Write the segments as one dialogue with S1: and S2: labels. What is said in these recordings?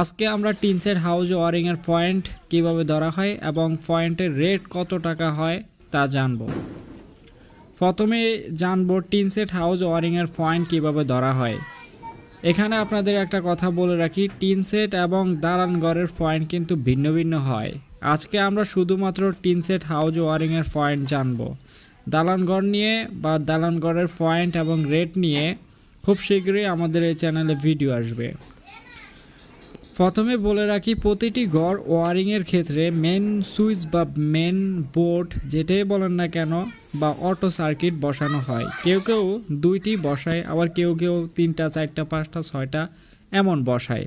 S1: আজকে আমরা টিনসের house ওয়ারিংয়ের point কিভাবে ধরা হয় এবং পয়েন্টের রেট কত টাকা হয় তা জানব প্রথমে জানব টিনসেট হাউজ ওয়ারিংয়ের পয়েন্ট কিভাবে ধরা হয় এখানে আপনাদের একটা কথা বলে রাখি টিনসেট এবং দালানগড়ের পয়েন্ট কিন্তু ভিন্ন ভিন্ন হয় আজকে আমরা শুধুমাত্র টিনসেট হাউজ ওয়ারিংয়ের পয়েন্ট জানব দালানগড় নিয়ে বা দালানগড়ের পয়েন্ট এবং রেট নিয়ে খুব শীঘ্রই আমাদের এই চ্যানেলে ভিডিও আসবে প্রথমে বলে রাখি প্রতিটি গড় ওয়ারিংয়ের ক্ষেত্রে মেন সুইচ বা মেন বোর্ড যেটাই বলেন না কেন বা অটো সার্কিট বসানো হয় কেউ কেউ দুইটি বসায় আবার কেউ কেউ তিনটা চারটা পাঁচটা ছয়টা এমন বসায়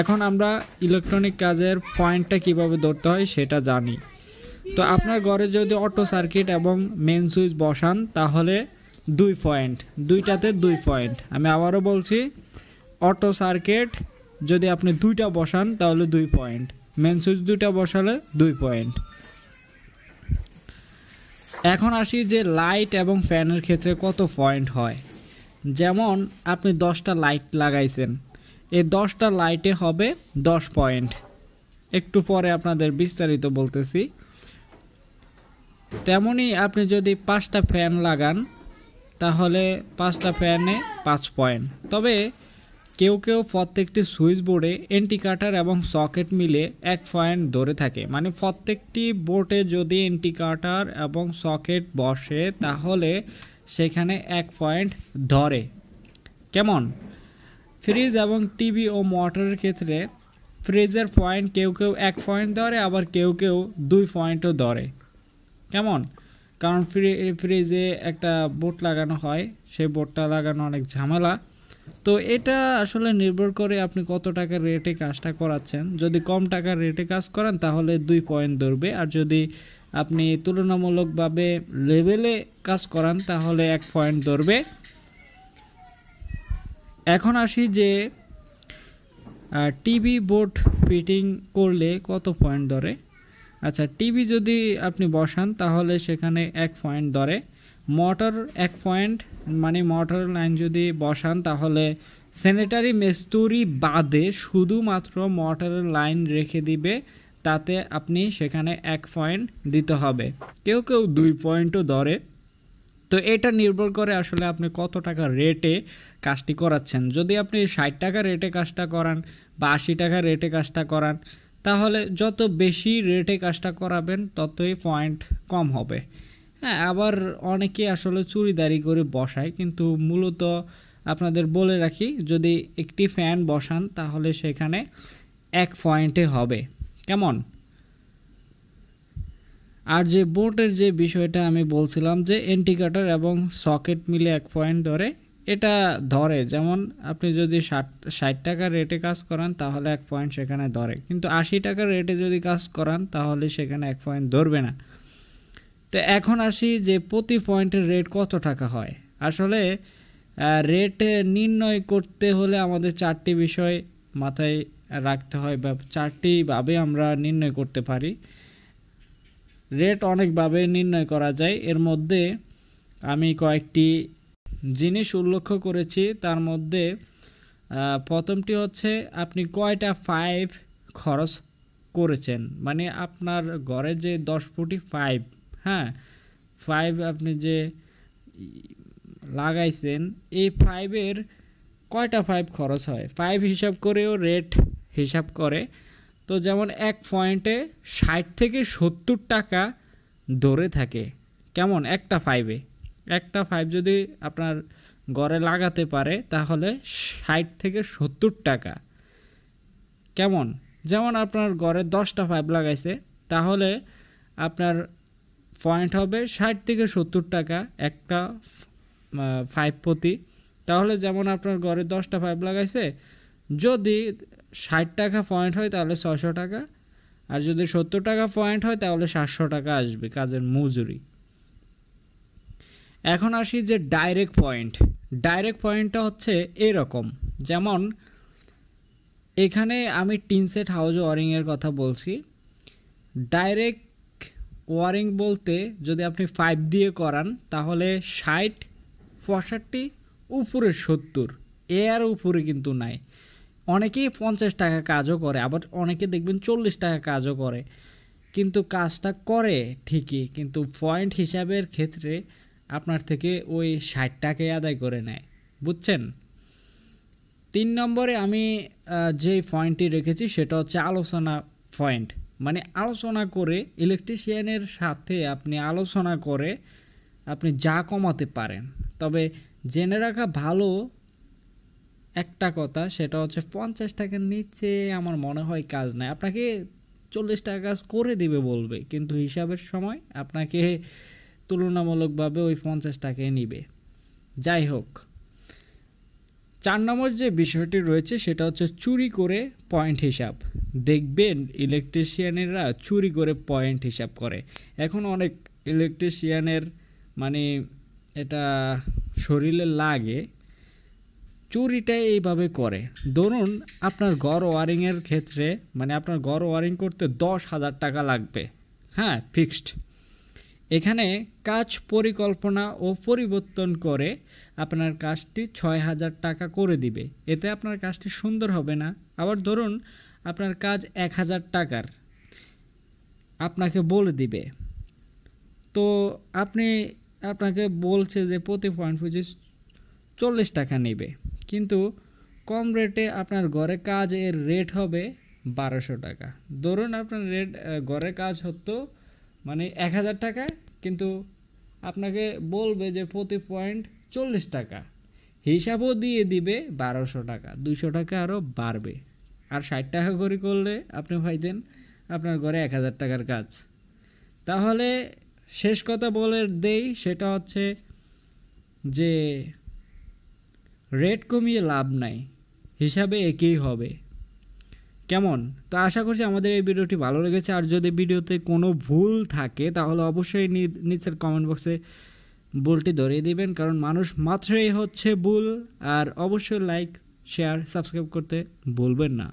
S1: এখন আমরা ইলেকট্রনিক কাজের পয়েন্টটা কিভাবে ধরতে হয় সেটা জানি তো আপনার ঘরে যদি অটো সার্কিট এবং মেন সুইচ বসান তাহলে দুই পয়েন্ট দুইটাতে দুই পয়েন্ট আমি আবারও বলছি অটো সার্কিট যদি আপনি দুইটা বসান তাহলে দুই পয়েন্ট মেন সুইচ দুইটা বসালে দুই পয়েন্ট এখন আসি যে লাইট এবং ফ্যানের ক্ষেত্রে কত পয়েন্ট হয় যেমন আপনি দশটা লাইট লাগাইছেন এই দশটা লাইটে হবে দশ পয়েন্ট একটু পরে আপনাদের বিস্তারিত বলতেছি তেমনি আপনি যদি পাঁচটা ফ্যান লাগান তাহলে পাঁচটা ফ্যানে পাঁচ পয়েন্ট তবে কেউ কেউ প্রত্যেকটি সুইচ বোর্ডে এন্টি কাটার এবং সকেট মিলে এক পয়েন্ট ধরে থাকে মানে প্রত্যেকটি বোর্ডে যদি এন্টি কাটার এবং সকেট বসে তাহলে সেখানে এক পয়েন্ট ধরে কেমন ফ্রিজ এবং টিভি ও মোটরের ক্ষেত্রে ফ্রিজের পয়েন্ট কেউ কেউ এক পয়েন্ট ধরে আবার কেউ কেউ দুই পয়েন্টও ধরে কেমন কারণ ফ্রিজে একটা বোট লাগানো হয় সেই বোটটা লাগানো অনেক ঝামেলা তো এটা আসলে নির্ভর করে আপনি কত টাকার রেটে কাজটা করাচ্ছেন যদি কম টাকার রেটে কাজ করেন তাহলে দুই পয়েন্ট ধরবে আর যদি আপনি তুলনামূলকভাবে লেভেলে কাজ করান তাহলে এক পয়েন্ট ধরবে এখন আসি যে টিভি বোর্ড ফিটিং করলে কত পয়েন্ট ধরে আচ্ছা টিভি যদি আপনি বসান তাহলে সেখানে এক পয়েন্ট ধরে মোটর এক পয়েন্ট মানে মোটর লাইন যদি বসান তাহলে স্যানিটারি মেস্তুরি বাদে শুধুমাত্র মোটরের লাইন রেখে দিবে তাতে আপনি সেখানে এক পয়েন্ট দিতে হবে কেউ কেউ দুই পয়েন্টও ধরে তো এটা নির্ভর করে আসলে আপনি কত টাকা রেটে কাজটি করাচ্ছেন যদি আপনি ষাট টাকা রেটে কাজটা করান বা আশি টাকা রেটে কাজটা করান তাহলে যত বেশি রেটে কাজটা করাবেন ততই পয়েন্ট কম হবে হ্যাঁ আবার অনেকে আসলে চুরিদারি করে বসায় কিন্তু মূলত আপনাদের বলে রাখি যদি একটি ফ্যান বসান তাহলে সেখানে এক পয়েন্টে হবে কেমন আর যে বোটের যে বিষয়টা আমি বলছিলাম যে এন্টিকাটার এবং সকেট মিলে এক পয়েন্ট ধরে এটা ধরে যেমন আপনি যদি ষাট ষাট টাকার রেটে কাজ করান তাহলে এক পয়েন্ট সেখানে ধরে কিন্তু আশি টাকার রেটে যদি কাজ করান তাহলে সেখানে এক পয়েন্ট ধরবে না তো এখন আসি যে প্রতি পয়েন্টের রেট কত টাকা হয় আসলে রেট নির্ণয় করতে হলে আমাদের চারটি বিষয় মাথায় রাখতে হয় বা চারটিভাবে আমরা নির্ণয় করতে পারি রেট অনেকভাবে নির্ণয় করা যায় এর মধ্যে আমি কয়েকটি জিনিস উল্লেখ করেছি তার মধ্যে প্রথমটি হচ্ছে আপনি কয়টা ফাইভ খরচ করেছেন মানে আপনার ঘরে যে দশ ফুটি ফাইভ হ্যাঁ ফাইভ আপনি যে লাগাইছেন এই ফাইভের কয়টা ফাইভ খরচ হয় ফাইভ হিসাব করেও রেট হিসাব করে তো যেমন এক পয়েন্টে ষাট থেকে সত্তর টাকা ধরে থাকে কেমন একটা ফাইভে একটা ফাইভ যদি আপনার গড়ে লাগাতে পারে তাহলে ষাট থেকে সত্তর টাকা কেমন যেমন আপনার গড়ে দশটা ফাইভ লাগাইছে তাহলে আপনার পয়েন্ট হবে ষাট থেকে সত্তর টাকা একটা ফাইভ প্রতি তাহলে যেমন আপনার ঘরে দশটা ফাইভ লাগাইছে যদি ষাট টাকা পয়েন্ট হয় তাহলে ছশো টাকা আর যদি সত্তর টাকা পয়েন্ট হয় তাহলে সাতশো টাকা আসবে কাজের মজুরি এখন আসি যে ডাইরেক্ট পয়েন্ট ডাইরেক্ট পয়েন্টটা হচ্ছে এরকম যেমন এখানে আমি টিনসেট হাউজ ওয়ারিংয়ের কথা বলছি ডাইরেক্ট ওয়ারিং বলতে যদি আপনি ফাইভ দিয়ে করান তাহলে ষাট পঁয়ষট্টি উপরে সত্তর এর উপরে কিন্তু নাই অনেকেই পঞ্চাশ টাকা কাজও করে আবার অনেকে দেখবেন চল্লিশ টাকা কাজও করে কিন্তু কাজটা করে ঠিকই কিন্তু পয়েন্ট হিসাবের ক্ষেত্রে আপনার থেকে ওই ষাট টাকাই আদায় করে নেয় বুঝছেন তিন নম্বরে আমি যে পয়েন্টটি রেখেছি সেটা হচ্ছে আলোচনা পয়েন্ট মানে আলোচনা করে ইলেকট্রিশিয়ানের সাথে আপনি আলোচনা করে আপনি যা কমাতে পারেন তবে জেনে রাখা ভালো একটা কথা সেটা হচ্ছে পঞ্চাশ টাকার নিচে আমার মনে হয় কাজ নাই আপনাকে চল্লিশ টাকা কাজ করে দিবে বলবে কিন্তু হিসাবের সময় আপনাকে তুলনামূলকভাবে ওই পঞ্চাশ টাকায় নিবে যাই হোক চার নম্বর যে বিষয়টি রয়েছে সেটা হচ্ছে চুরি করে পয়েন্ট হিসাব দেখবেন ইলেকট্রিশিয়ানেরা চুরি করে পয়েন্ট হিসাব করে এখন অনেক ইলেকট্রিশিয়ানের মানে এটা শরীরে লাগে চুরিটা এইভাবে করে ধরুন আপনার ঘর ওয়ারিংয়ের ক্ষেত্রে মানে আপনার ঘর ওয়ারিং করতে দশ হাজার টাকা লাগবে হ্যাঁ ফিক্সড এখানে কাজ পরিকল্পনা ও পরিবর্তন করে আপনার কাজটি ছয় হাজার টাকা করে দিবে এতে আপনার কাজটি সুন্দর হবে না আবার ধরুন আপনার কাজ এক হাজার টাকার আপনাকে বলে দিবে তো আপনি আপনাকে বলছে যে প্রতি পয়েন্ট পুঁজি চল্লিশ টাকা নেবে কিন্তু কম রেটে আপনার ঘরে এর রেট হবে বারোশো টাকা ধরুন আপনার রেট ঘরে কাজ হতো মানে এক হাজার টাকা কিন্তু আপনাকে বলবে যে প্রতি পয়েন্ট চল্লিশ টাকা হিসাবও দিয়ে দিবে বারোশো টাকা দুশো টাকা আরও বাড়বে আর ষাট টাকা করে করলে আপনি দেন আপনার ঘরে এক হাজার টাকার কাজ তাহলে শেষ কথা বলে দেই সেটা হচ্ছে যে রেট কমিয়ে লাভ নাই হিসাবে একই হবে কেমন তো আশা করছি আমাদের এই ভিডিওটি ভালো লেগেছে আর যদি ভিডিওতে কোনো ভুল থাকে তাহলে অবশ্যই নিচের কমেন্ট বক্সে ভুলটি ধরিয়ে দিবেন কারণ মানুষ মাত্রই হচ্ছে ভুল আর অবশ্যই লাইক শেয়ার সাবস্ক্রাইব করতে ভুলবেন না